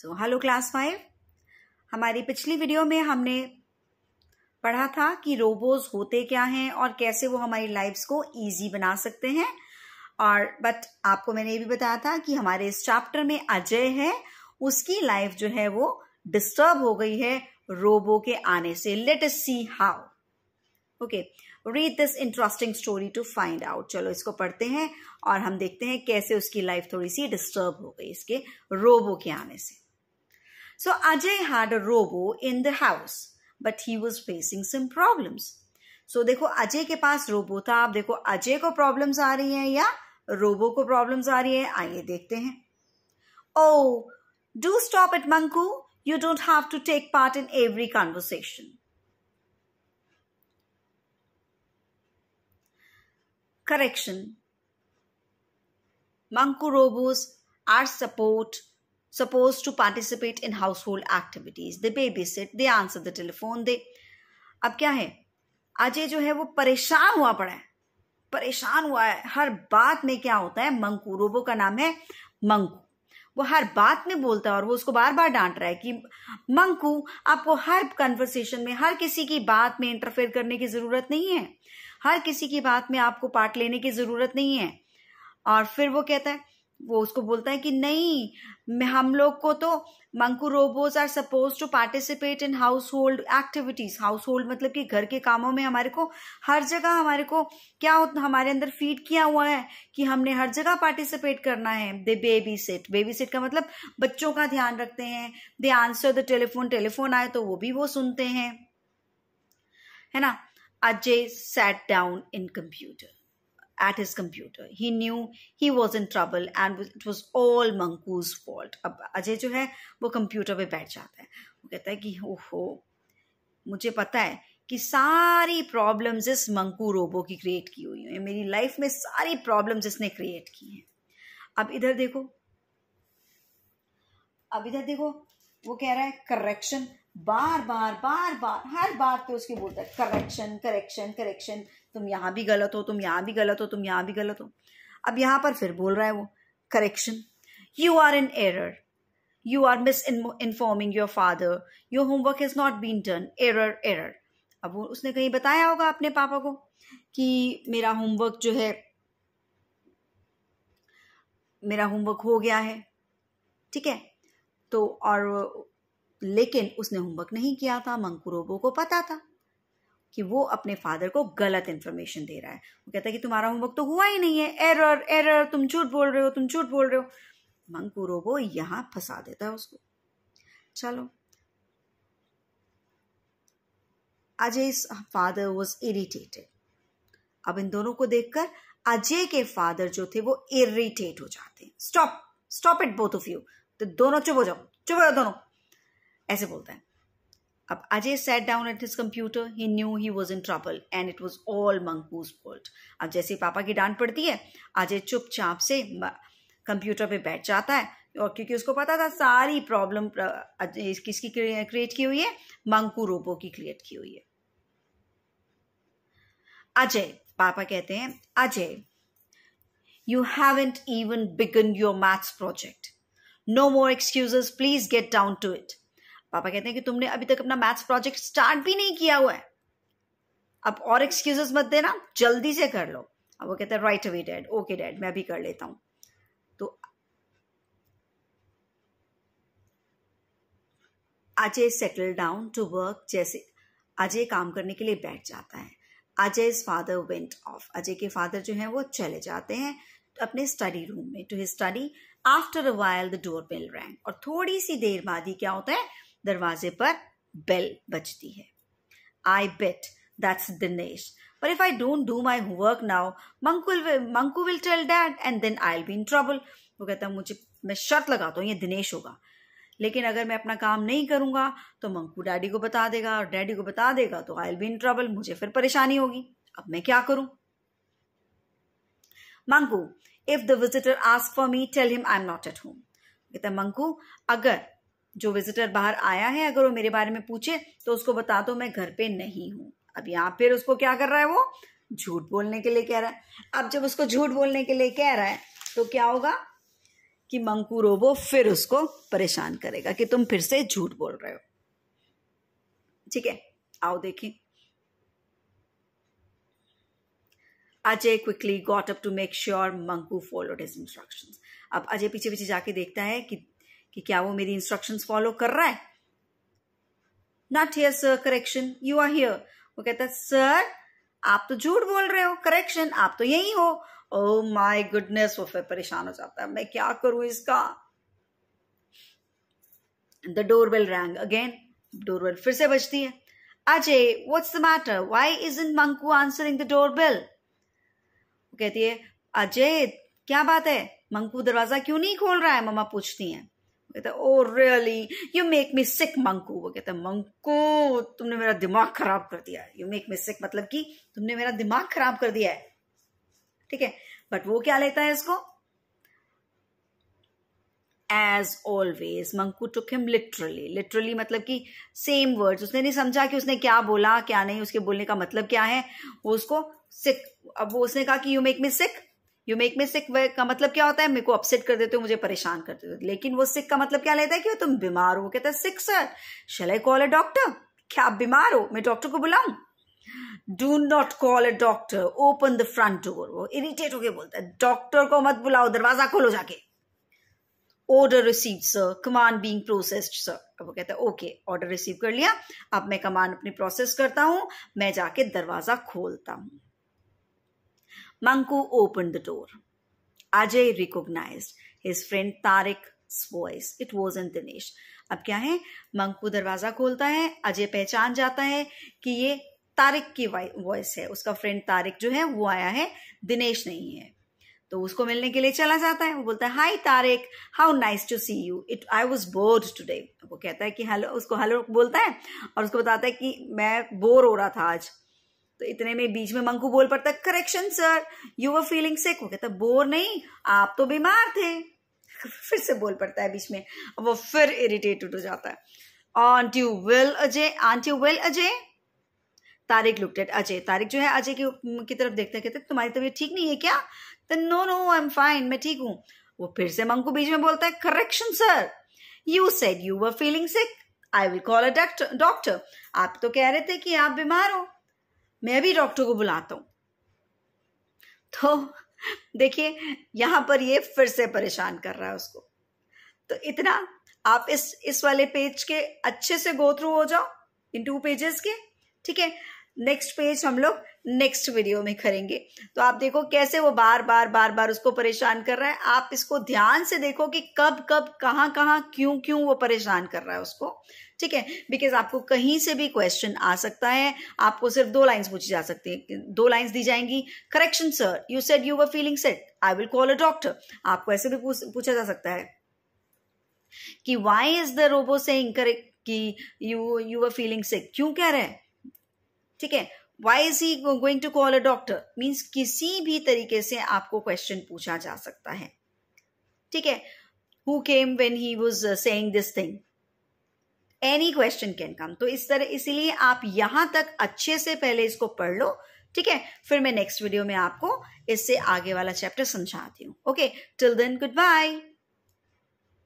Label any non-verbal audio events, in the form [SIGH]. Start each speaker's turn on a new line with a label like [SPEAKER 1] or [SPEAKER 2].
[SPEAKER 1] So hello class five हमारी पिछली video में हमने पढ़ा था कि रोबोज होते क्या हैं और कैसे वो हमारी लाइफ्स को इजी बना सकते हैं और बट आपको मैंने ये भी बताया था कि हमारे इस चैप्टर में अजय है उसकी लाइफ जो है वो डिस्टर्ब हो गई है रोबो के आने से let us see how okay read this interesting story to find out चलो इसको पढ़ते हैं और हम देखते हैं कैसे उसकी लाइफ थोड़ी सी डिस्टर्ब हो गई इसके रोबो के आने से So Ajay had a robo in the house, but he was facing some problems. So देखो अजय के पास रोबो था आप देखो अजय को प्रॉब्लम्स आ रही हैं या रोबो को प्रॉब्लम्स आ रही है आइए देखते हैं oh do stop it Manku you don't have to take part in every conversation correction. Manku robos are support supposed to participate in household activities. They babysit, they answer the telephone, they... अब क्या है अजय जो है वो परेशान हुआ पड़ा है परेशान हुआ है हर बात में क्या होता है मंकू रोबो का नाम है मंकू वो हर बात में बोलता है और वो उसको बार बार डांट रहा है कि मंकू आपको हर कन्वर्सेशन में हर किसी की बात में इंटरफेयर करने की जरूरत नहीं है हर किसी की बात में आपको पार्ट लेने की जरूरत नहीं है और फिर वो कहता है वो उसको बोलता है कि नहीं मैं हम लोग को तो Manku robots are suppose to participate in household activities household मतलब कि घर के कामों में हमारे को हर जगह हमारे को क्या हमारे अंदर फीड किया हुआ है कि हमने हर जगह पार्टिसिपेट करना है they babysit babysit का मतलब बच्चों का ध्यान रखते हैं they answer the telephone telephone आए तो वो भी वो सुनते हैं है ना Ajay set down in computer at his computer. He knew he was in trouble and it was all Manku's fault. अब अजय जो है वो कंप्यूटर पे बैठ जाता है वो कहता है कि ओहो मुझे पता है कि सारी प्रॉब्लम्स इस मंकू रोबो की क्रिएट की हुई हैं मेरी लाइफ में सारी प्रॉब्लम्स इसने क्रिएट की हैं अब इधर देखो अब इधर देखो वो कह रहा है करेक्शन बार बार बार बार हर बार तो उसके बोलता है करेक्शन करेक्शन करेक्शन तुम यहाँ भी गलत हो तुम यहाँ भी गलत हो तुम यहाँ भी गलत हो अब यहाँ पर फिर बोल रहा है वो correction you are in error you are misinforming your father your homework is not been done error error अब वो उसने कहीं बताया होगा अपने पापा को कि मेरा होमवर्क जो है मेरा होमवर्क हो गया है ठीक है तो और लेकिन उसने होमवर्क नहीं किया था मंकुरोबो को पता था कि वो अपने फादर को गलत इन्फॉर्मेशन दे रहा है वो कहता है कि तुम्हारा होमवर्क तो हुआ ही नहीं है एरर एरर तुम झूठ बोल रहे हो तुम झूठ बोल रहे हो मंकुरोबो यहां फंसा देता है उसको चलो अजय फादर वॉज इरिटेटेड अब इन दोनों को देखकर अजय के फादर जो थे वो इरिटेट हो जाते हैं stop stop it both of you तो दोनों चुप हो जाओ चुप हो जाओ दोनों ऐसे बोलता है अब Ajay set down at his computer he knew he was in trouble and it was all Manku's fault अब जैसे पापा की डांट पड़ती है अजय चुपचाप से कंप्यूटर पे बैठ जाता है और क्योंकि उसको पता था सारी प्रॉब्लम किसकी क्रिएट की हुई है मंकू रोबो की क्रिएट की हुई है अजय पापा कहते हैं Ajay you haven't even begin your maths project no more excuses please get down to it पापा कहते हैं कि तुमने अभी तक अपना मैथ्स प्रोजेक्ट स्टार्ट भी नहीं किया हुआ है अब और एक्सक्यूजेस मत देना जल्दी से कर लो अब वो कहते हैं right away dad okay dad मैं भी कर लेता हूं तो Ajay settle down to work जैसे अजय काम करने के लिए बैठ जाता है Ajay father went off Ajay के फादर जो हैं वो चले जाते हैं अपने स्टडी रूम में to his study after a while the door bell rang और थोड़ी सी देर बाद ही क्या होता है दरवाजे पर बेल बजती है I bet that's Dinesh But if I don't do my homework now मंकुल Manku will tell dad and then I be in trouble वो कहता है मुझे मैं शर्त लगाता तो हूँ ये दिनेश होगा लेकिन अगर मैं अपना काम नहीं करूंगा तो मंकू डैडी को बता देगा और डैडी को बता देगा तो आई बी इन ट्रबल मुझे फिर परेशानी होगी अब मैं क्या करूं Manku if the visitor ask for me tell him I am not at home कहता है मंकू अगर जो विजिटर बाहर आया है अगर वो मेरे बारे में पूछे तो उसको बता दो मैं घर पे नहीं हूं अब यहाँ फिर उसको क्या कर रहा है वो झूठ बोलने के लिए कह रहा है अब जब उसको झूठ बोलने के लिए कह रहा है तो क्या होगा कि मंकू रोबो फिर उसको परेशान करेगा कि तुम फिर से झूठ बोल रहे हो ठीक है आओ देखें Ajay quickly got up to make sure Manku followed his instructions अब अजय पीछे पीछे जाके देखता है कि कि क्या वो मेरी इंस्ट्रक्शंस फॉलो कर रहा है not here sir correction you are here वो कहता है सर आप तो झूठ बोल रहे हो करेक्शन आप तो यही हो ओ माय गुडनेस वो फिर परेशान हो जाता है मैं क्या करूं इसका the door bell rang again door bell फिर से बजती है Ajay what's the matter why isn't Manku answering the door bell कहती है अजय क्या बात है मंकू दरवाजा क्यों नहीं खोल रहा है मम्मा पूछती हैं कहता है oh really you make me sick Manku वो कहता है मंकू तुमने मेरा दिमाग खराब कर दिया है यू मेक मी सिक मतलब कि तुमने मेरा दिमाग खराब कर दिया है ठीक है बट वो क्या लेता है इसको as always Manku took him literally literally मतलब कि सेम वर्ड उसने नहीं समझा कि उसने क्या बोला क्या नहीं उसके बोलने का मतलब क्या है वो उसको सिक अब वो उसने कहा कि you make me sick you make me sick का मतलब क्या होता है मेरे को अपसेट कर देते हो मुझे परेशान कर देते हो लेकिन वो सिक का मतलब क्या लेता है कि तुम बीमार हो कहता है sick sir shall I call a doctor क्या आप बीमार हो मैं डॉक्टर को बुलाऊं do not call a doctor open the front door वो इरिटेट होके बोलता है डॉक्टर को मत बुलाओ दरवाजा खोलो जाके order receive sir command being processed sir वो कहता है ओके ऑर्डर रिसीव कर लिया अब मैं कमांड अपनी प्रोसेस करता हूं मैं जाके दरवाजा खोलता हूं Manku opened the door. Ajay recognized his friend Tarek's voice. It wasn't Dinesh. अब क्या है मंकू दरवाजा खोलता है अजय पहचान जाता है कि ये तारिक की वॉइस है उसका फ्रेंड तारिक जो है वो आया है दिनेश नहीं है तो उसको मिलने के लिए चला जाता है वो बोलता है hi Tariq how nice to see you it I was bored today वो कहता है कि हेलो उसको हेलो बोलता है और उसको बताता है कि मैं बोर हो रहा था आज तो इतने में बीच में मंकू बोल पड़ता correction sir you were feeling sick वो कहता बोर नहीं आप तो बीमार थे [LAUGHS] फिर से बोल पड़ता है बीच में वो फिर इरिटेटेड हो जाता है aren't you well Ajay aren't you well Ajay Tariq लुकटेड अजय तारिक जो है अजय की की तरफ देखते हैं कहते तुम्हारी तबीयत ठीक नहीं है क्या तो no no I am fine मैं ठीक हूं वो फिर से मंकू बीच में बोलता है correction sir you said you were feeling sick I will call a doctor आप तो कह रहे थे कि आप बीमार हो मैं भी डॉक्टर को बुलाता हूं तो देखिए यहां पर ये फिर से परेशान कर रहा है उसको तो इतना आप इस इस वाले पेज के अच्छे से गो थ्रू हो जाओ इन टू पेजेस के ठीक है नेक्स्ट पेज हम लोग नेक्स्ट वीडियो में करेंगे तो आप देखो कैसे वो बार बार बार बार उसको परेशान कर रहा है आप इसको ध्यान से देखो कि कब कब कहाँ कहाँ क्यों क्यों वो परेशान कर रहा है उसको ठीक है बिकॉज आपको कहीं से भी क्वेश्चन आ सकता है आपको सिर्फ दो लाइंस पूछी जा सकती है दो लाइंस दी जाएंगी correction sir you said you were feeling sick I will call a doctor आपको ऐसे भी पूछा जा सकता है कि वाई इज द रोबो से करेक्ट कि you you are feeling sick क्यों कह रहे हैं ठीक है why is he going to call a doctor means किसी भी तरीके से आपको क्वेश्चन पूछा जा सकता है ठीक है who came when he was saying this thing any question can come तो इस तरह इसीलिए आप यहां तक अच्छे से पहले इसको पढ़ लो ठीक है फिर मैं नेक्स्ट वीडियो में आपको इससे आगे वाला चैप्टर समझाती हूँ okay till then good bye